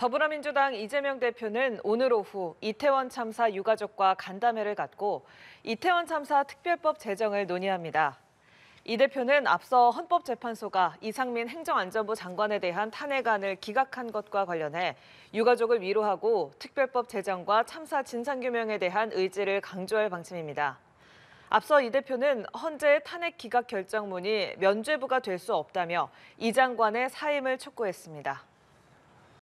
더불어민주당 이재명 대표는 오늘 오후 이태원 참사 유가족과 간담회를 갖고 이태원 참사 특별법 제정을 논의합니다. 이 대표는 앞서 헌법재판소가 이상민 행정안전부 장관에 대한 탄핵안을 기각한 것과 관련해 유가족을 위로하고 특별법 제정과 참사 진상규명에 대한 의지를 강조할 방침입니다. 앞서 이 대표는 헌재의 탄핵 기각 결정문이 면죄부가 될 수 없다며 이 장관의 사임을 촉구했습니다.